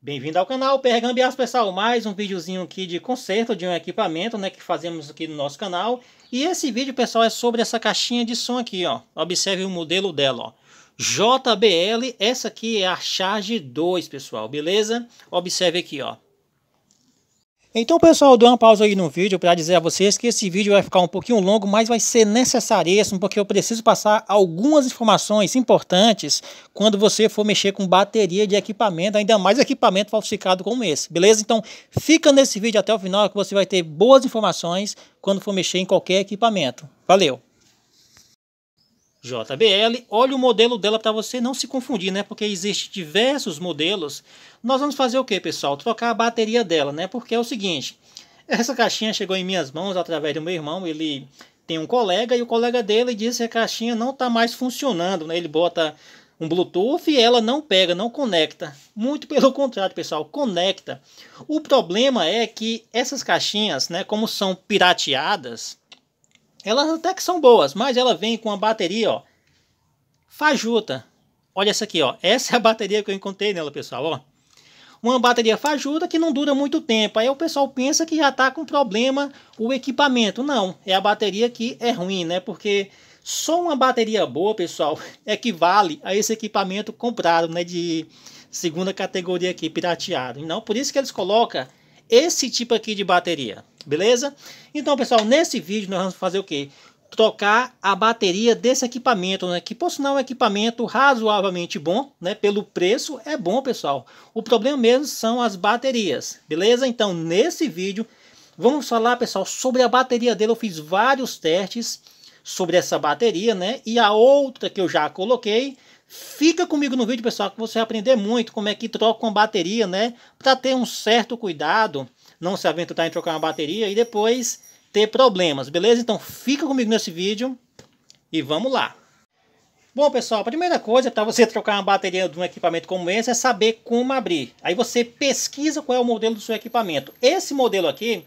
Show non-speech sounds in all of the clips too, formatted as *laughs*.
Bem-vindo ao canal Pergambias pessoal. Mais um videozinho aqui de conserto de um equipamento, né, que fazemos aqui no nosso canal. E esse vídeo, pessoal, é sobre essa caixinha de som aqui, ó. Observe o modelo dela, ó. JBL, essa aqui é a Charge 2, pessoal, beleza? Observe aqui, ó. Então, pessoal, eu dou uma pausa aí no vídeo para dizer a vocês que esse vídeo vai ficar um pouquinho longo, mas vai ser necessaríssimo, porque eu preciso passar algumas informações importantes quando você for mexer com bateria de equipamento, ainda mais equipamento falsificado como esse, beleza? Então, fica nesse vídeo até o final que você vai ter boas informações quando for mexer em qualquer equipamento. Valeu! JBL, olha o modelo dela para você não se confundir, né? Porque existem diversos modelos. Nós vamos fazer o que, pessoal? Trocar a bateria dela, né? Porque é o seguinte, essa caixinha chegou em minhas mãos através do meu irmão, ele tem um colega e o colega dele disse que a caixinha não está mais funcionando, né? Ele bota um Bluetooth e ela não pega, não conecta. Muito pelo contrário, pessoal, conecta. O problema é que essas caixinhas, né, como são pirateadas, elas até que são boas, mas ela vem com uma bateria, ó, fajuta. Olha essa aqui, ó. Essa é a bateria que eu encontrei nela, pessoal, ó. Uma bateria fajuta que não dura muito tempo. Aí o pessoal pensa que já está com problema o equipamento. Não, é a bateria que é ruim, né? Porque só uma bateria boa, pessoal, equivale *laughs* é a esse equipamento comprado, né? De segunda categoria aqui, pirateado. Então, por isso que eles colocam esse tipo aqui de bateria. Beleza? Então, pessoal, nesse vídeo nós vamos fazer o quê? Trocar a bateria desse equipamento, né? Que por sinal é um equipamento razoavelmente bom, né? Pelo preço é bom, pessoal. O problema mesmo são as baterias, beleza? Então, nesse vídeo vamos falar, pessoal, sobre a bateria dele. Eu fiz vários testes sobre essa bateria, né? E a outra que eu já coloquei, Fica comigo no vídeo, pessoal, que você vai aprender muito como é que troca uma bateria, né? Para ter um certo cuidado não se aventurar em trocar uma bateria e depois ter problemas, beleza? Então fica comigo nesse vídeo e vamos lá. Bom pessoal, a primeira coisa para você *laughs* trocar uma bateria de um equipamento como esse é saber como abrir. Aí você pesquisa qual é o modelo do seu equipamento. Esse modelo aqui,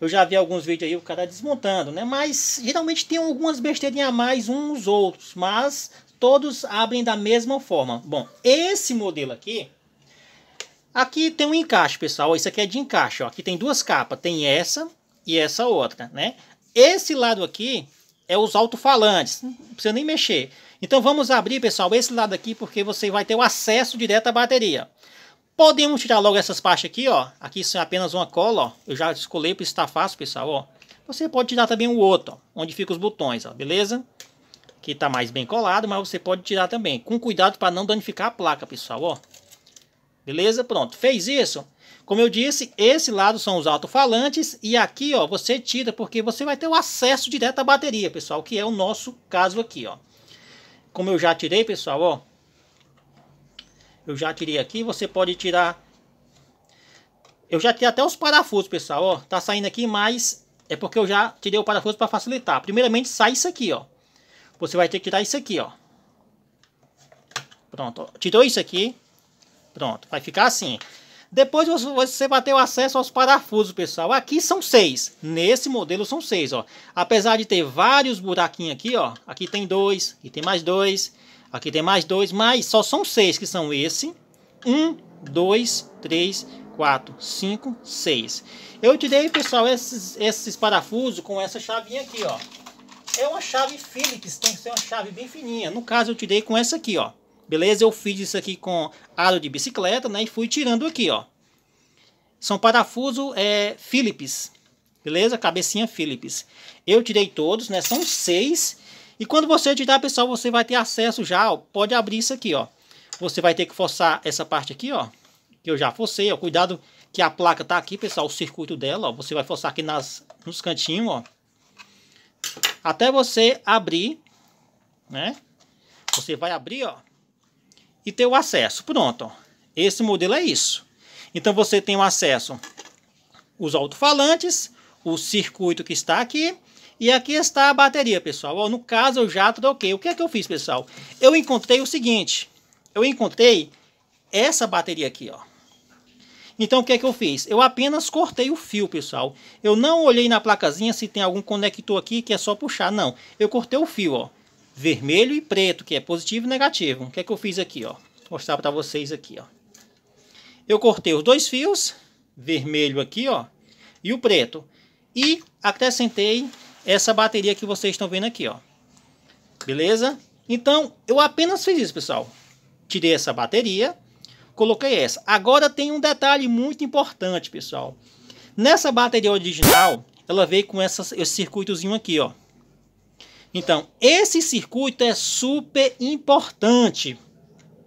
eu já vi alguns vídeos aí o cara desmontando, né? Mas geralmente tem algumas besteirinhas a mais uns outros, mas todos abrem da mesma forma. Bom, esse modelo aqui, Aqui tem um encaixe, pessoal. Isso aqui é de encaixe. Ó. Aqui tem duas capas. Tem essa e essa outra, né? Esse lado aqui é os alto-falantes. Não precisa nem mexer. Então vamos abrir, pessoal, esse lado aqui, porque você vai ter o acesso direto à bateria. Podemos tirar logo essas partes aqui, ó. Aqui são é apenas uma cola, ó. Eu já escolhi para estar fácil, pessoal, ó. Você pode tirar também o outro, ó, onde ficam os botões, ó, beleza? Aqui tá mais bem colado, mas você pode tirar também. Com cuidado para não danificar a placa, pessoal, ó. Beleza? Pronto. Fez isso? Como eu disse, esse lado são os alto-falantes e aqui, ó, você tira porque você vai ter o acesso direto à bateria, pessoal, que é o nosso caso aqui, ó. Como eu já tirei, pessoal, ó. Eu já tirei aqui, você pode tirar eu já tirei até os parafusos, pessoal, ó. Tá saindo aqui, mas é porque eu já tirei o parafuso para facilitar. Primeiramente, sai isso aqui, ó. Você vai ter que tirar isso aqui, ó. Pronto, ó. Tirou isso aqui. Pronto, vai ficar assim. Depois você vai ter o acesso aos parafusos, pessoal. Aqui são seis. Nesse modelo são seis, ó. Apesar de ter vários buraquinhos aqui, ó. Aqui tem dois, e tem mais dois, aqui tem mais dois, mas só são seis que são esse. Um, dois, três, quatro, cinco, seis. Eu tirei, pessoal, esses, esses parafusos com essa chavinha aqui, ó. É uma chave Phillips, tem que ser uma chave bem fininha. No caso, eu tirei com essa aqui, ó. Beleza? Eu fiz isso aqui com aro de bicicleta, né? E fui tirando aqui, ó. São parafuso é, Phillips. Beleza? Cabecinha Phillips. Eu tirei todos, né? São seis. E quando você tirar, pessoal, você vai ter acesso já, ó. Pode abrir isso aqui, ó. Você vai ter que forçar essa parte aqui, ó. Que eu já forcei, ó. Cuidado que a placa tá aqui, pessoal. O circuito dela, ó. Você vai forçar aqui nas, nos cantinhos, ó. Até você abrir, né? Você vai abrir, ó e ter o acesso. Pronto. Esse modelo é isso. Então você tem o acesso os alto-falantes, o circuito que está aqui e aqui está a bateria, pessoal. No caso eu já troquei. O que é que eu fiz, pessoal? Eu encontrei o seguinte. Eu encontrei essa bateria aqui, ó. Então o que é que eu fiz? Eu apenas cortei o fio, pessoal. Eu não olhei na placazinha se tem algum conector aqui que é só puxar, não. Eu cortei o fio, ó vermelho e preto, que é positivo e negativo. O que é que eu fiz aqui, ó? Vou mostrar para vocês aqui, ó. Eu cortei os dois fios, vermelho aqui, ó, e o preto. E acrescentei essa bateria que vocês estão vendo aqui, ó. Beleza? Então, eu apenas fiz isso, pessoal. Tirei essa bateria, coloquei essa. Agora tem um detalhe muito importante, pessoal. Nessa bateria original, ela veio com essa, esse circuitozinho aqui, ó. Então, esse circuito é super importante.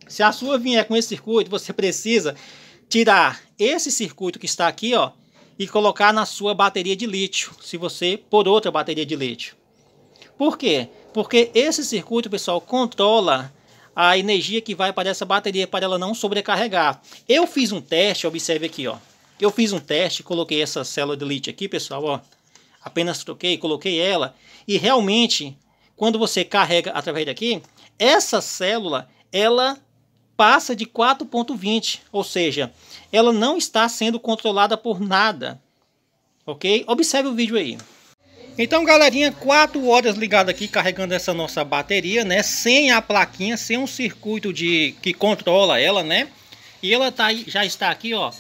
Se a sua vier com esse circuito, você precisa tirar esse circuito que está aqui, ó, e colocar na sua bateria de lítio, se você por outra bateria de lítio. Por quê? Porque esse circuito, pessoal, controla a energia que vai para essa bateria para ela não sobrecarregar. Eu fiz um teste, observe aqui, ó. Eu fiz um teste, coloquei essa célula de lítio aqui, pessoal, ó apenas troquei, coloquei ela. E realmente, quando você carrega através daqui, essa célula, ela passa de 4.20, ou seja, ela não está sendo controlada por nada. Ok? Observe o vídeo aí. Então, galerinha, 4 horas ligado aqui carregando essa nossa bateria, né? Sem a plaquinha, sem um circuito de que controla ela, né? E ela tá, já está aqui, ó,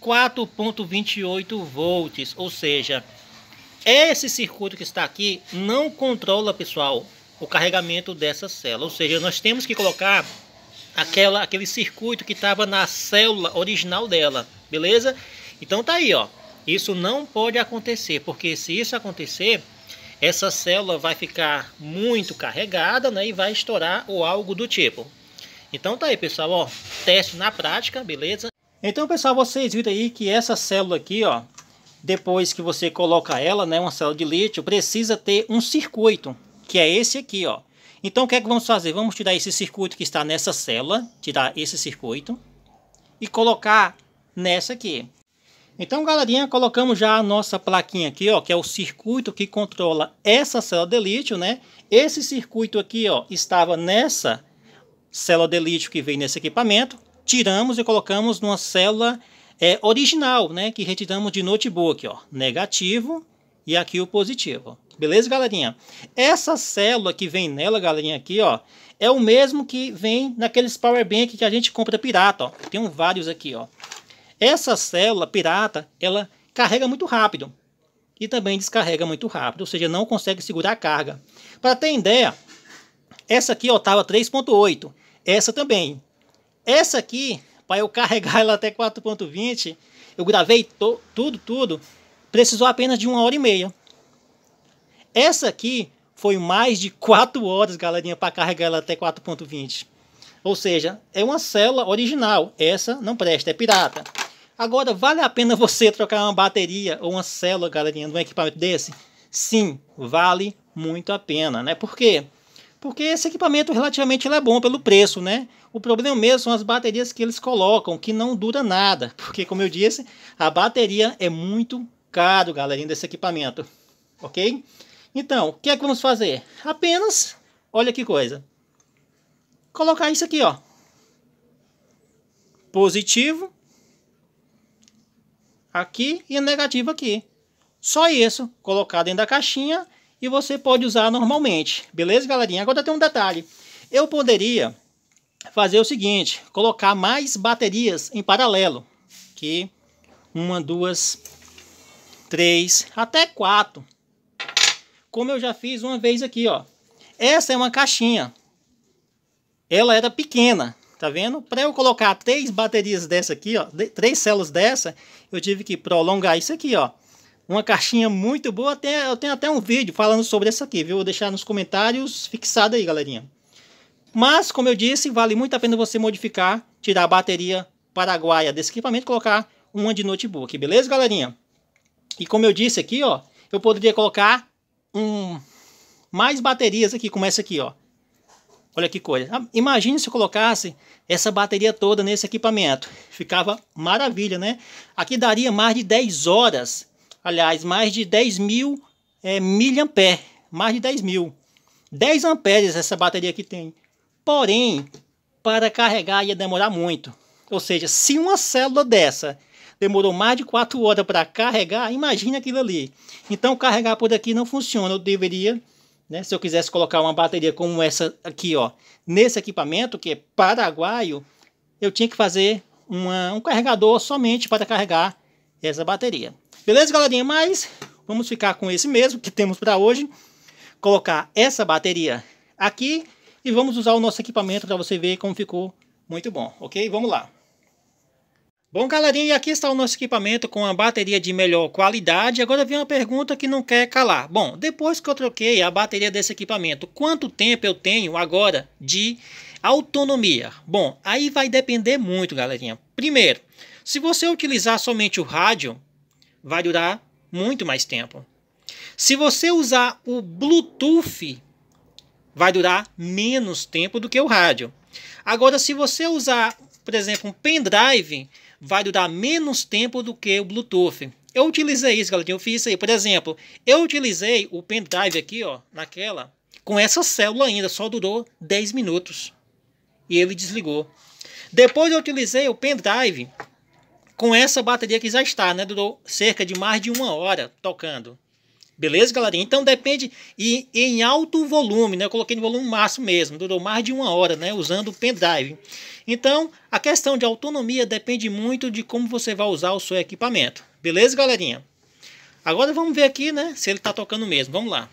4.28 volts, ou seja, esse circuito que está aqui não controla, pessoal, o carregamento dessa célula. Ou seja, nós temos que colocar aquela, aquele circuito que estava na célula original dela, beleza? Então tá aí, ó. Isso não pode acontecer, porque se isso acontecer, essa célula vai ficar muito carregada né, e vai estourar ou algo do tipo. Então tá aí, pessoal, ó, teste na prática, beleza? Então, pessoal, vocês viram aí que essa célula aqui, ó, depois que você coloca ela, né, uma célula de lítio, precisa ter um circuito, que é esse aqui, ó. Então o que é que vamos fazer? Vamos tirar esse circuito que está nessa célula, tirar esse circuito e colocar nessa aqui. Então, galerinha, colocamos já a nossa plaquinha aqui, ó, que é o circuito que controla essa célula de lítio, né? Esse circuito aqui, ó, estava nessa célula de lítio que vem nesse equipamento. Tiramos e colocamos numa célula é, original, né? Que retiramos de notebook, ó. Negativo e aqui o positivo. Beleza, galerinha? Essa célula que vem nela, galerinha, aqui, ó, é o mesmo que vem naqueles power bank que a gente compra pirata, ó. Tem vários aqui, ó. Essa célula pirata, ela carrega muito rápido e também descarrega muito rápido, ou seja, não consegue segurar a carga. Para ter ideia, essa aqui, ó, tava 3.8. Essa também. Essa aqui para eu carregar *laughs* ela até 4.20, eu gravei tudo, tudo, precisou apenas de uma hora e meia. Essa aqui foi mais de 4 horas, galerinha, para carregar ela até 4.20. Ou seja, é uma célula original, essa não presta, é pirata. Agora, vale a pena você trocar uma bateria ou uma célula, galerinha, de um equipamento desse? Sim, vale muito a pena, né? Por quê? Porque esse equipamento relativamente é bom pelo preço, né? O problema mesmo são as baterias que eles colocam, que não dura nada, porque como eu disse, a bateria é muito caro, galerinha, desse equipamento, ok? Então, o que é que vamos fazer? Apenas, olha que coisa, colocar isso aqui, ó, positivo aqui e negativo aqui. Só isso, colocar dentro da caixinha e você pode usar normalmente. Beleza, galerinha? Agora tem um detalhe. Eu poderia fazer o seguinte, colocar mais baterias em paralelo, que uma, duas, três, até quatro. Como eu já fiz uma vez aqui, ó. Essa é uma caixinha. Ela era pequena, tá vendo? Para eu colocar três baterias dessa aqui, ó, três células dessa, eu tive que prolongar isso aqui, ó. Uma caixinha muito boa, até, eu tenho até um vídeo falando sobre essa aqui, viu? Vou deixar nos comentários fixado aí, galerinha. Mas, como eu disse, vale muito a pena você modificar, tirar a bateria paraguaia desse equipamento e colocar uma de notebook, beleza, galerinha? E como eu disse aqui, ó, eu poderia colocar um, mais baterias aqui, como essa aqui, ó. Olha que coisa. Imagina ah, imagine se eu colocasse essa bateria toda nesse equipamento. Ficava maravilha, né? Aqui daria mais de 10 horas. Aliás, mais de 10 mil é, Mais de 10 mil. 10 amperes essa bateria aqui tem. Porém, para carregar ia demorar muito. Ou seja, se uma célula dessa demorou mais de 4 horas para carregar, imagina aquilo ali. Então carregar por aqui não funciona. Eu deveria, né, se eu quisesse colocar uma bateria como essa aqui, ó, nesse equipamento que é paraguaio, eu tinha que fazer uma, um carregador somente para carregar essa bateria. Beleza, galerinha? Mas vamos ficar com esse mesmo que temos para hoje. Colocar essa bateria aqui e vamos usar o nosso equipamento para você ver como ficou muito bom, ok? Vamos lá. Bom, galerinha, e aqui está o nosso equipamento com a bateria de melhor qualidade. Agora vem uma pergunta que não quer calar. Bom, depois que eu troquei a bateria desse equipamento, quanto tempo eu tenho agora de autonomia? Bom, aí vai depender muito, galerinha. Primeiro, se você utilizar somente o rádio, vai durar muito mais tempo. Se você usar o Bluetooth vai durar menos tempo do que o rádio. Agora, se você usar, por exemplo, um pendrive, vai durar menos tempo do que o Bluetooth. Eu utilizei isso, galera, eu fiz isso aí. Por exemplo, eu utilizei o pendrive aqui, ó, naquela, com essa célula ainda, só durou 10 minutos. E ele desligou. Depois eu utilizei o pendrive com essa bateria que já está, né? Durou cerca de mais de uma hora tocando. Beleza, galerinha? Então depende e em alto volume, né? Eu coloquei no volume máximo mesmo, durou mais de uma hora, né? Usando o pendrive. Então, a questão de autonomia depende muito de como você vai usar o seu equipamento. Beleza, galerinha? Agora vamos ver aqui, né? Se ele tá tocando mesmo. Vamos lá.